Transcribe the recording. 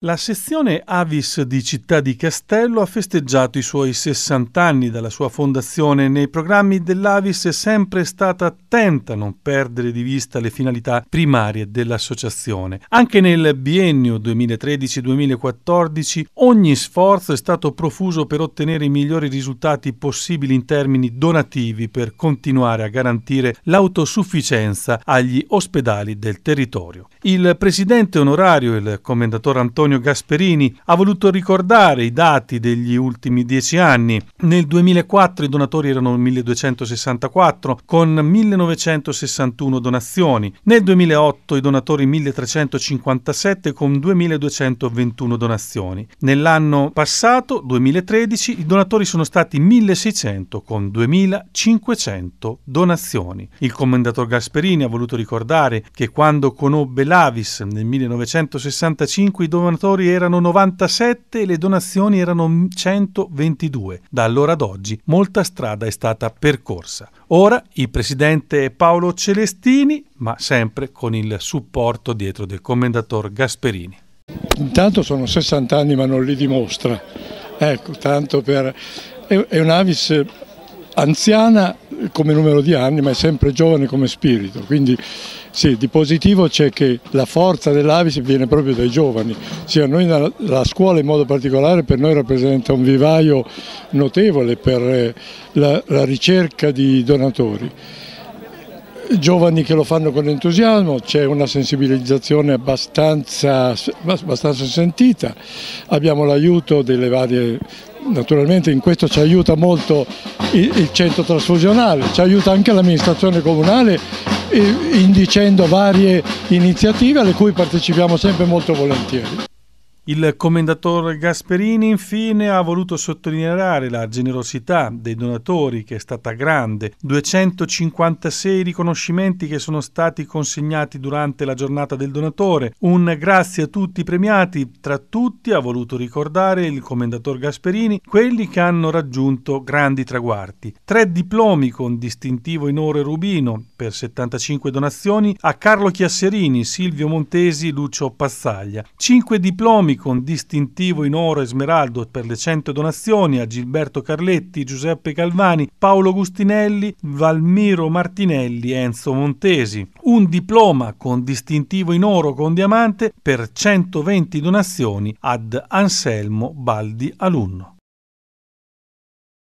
La sezione Avis di Città di Castello ha festeggiato i suoi 60 anni dalla sua fondazione. Nei programmi dell'Avis è sempre stata attenta a non perdere di vista le finalità primarie dell'associazione. Anche nel biennio 2013-2014 ogni sforzo è stato profuso per ottenere i migliori risultati possibili in termini donativi per continuare a garantire l'autosufficienza agli ospedali del territorio. Il presidente onorario il commendatore Antonio Antonio Gasperini, ha voluto ricordare i dati degli ultimi dieci anni. Nel 2004 i donatori erano 1264 con 1961 donazioni, nel 2008 i donatori 1357 con 2221 donazioni. Nell'anno passato, 2013, i donatori sono stati 1600 con 2500 donazioni. Il commendator Gasperini ha voluto ricordare che quando conobbe l'Avis nel 1965 i donatori donatori erano 97 e le donazioni erano 122. Da allora ad oggi molta strada è stata percorsa. Ora il presidente Paolo Celestini, ma sempre con il supporto dietro del commendator Gasperini. Intanto sono 60 anni ma non li dimostra. Ecco, tanto per... È un'avis anziana come numero di anni, ma è sempre giovane come spirito. Quindi sì, di positivo c'è che la forza dell'Avis viene proprio dai giovani, sia noi la scuola in modo particolare per noi rappresenta un vivaio notevole per eh, la, la ricerca di donatori. Giovani che lo fanno con entusiasmo, c'è una sensibilizzazione abbastanza, abbastanza sentita, abbiamo l'aiuto delle varie Naturalmente in questo ci aiuta molto il centro trasfusionale, ci aiuta anche l'amministrazione comunale eh, indicendo varie iniziative alle cui partecipiamo sempre molto volentieri. Il commendator Gasperini infine ha voluto sottolineare la generosità dei donatori che è stata grande, 256 riconoscimenti che sono stati consegnati durante la giornata del donatore, un grazie a tutti i premiati, tra tutti ha voluto ricordare il commendator Gasperini quelli che hanno raggiunto grandi traguardi, tre diplomi con distintivo in oro e rubino per 75 donazioni a Carlo Chiasserini, Silvio Montesi, Lucio Pazzaglia, cinque diplomi con distintivo in oro e smeraldo per le 100 donazioni a Gilberto Carletti, Giuseppe Calvani, Paolo Gustinelli, Valmiro Martinelli e Enzo Montesi. Un diploma con distintivo in oro con diamante per 120 donazioni ad Anselmo Baldi Alunno.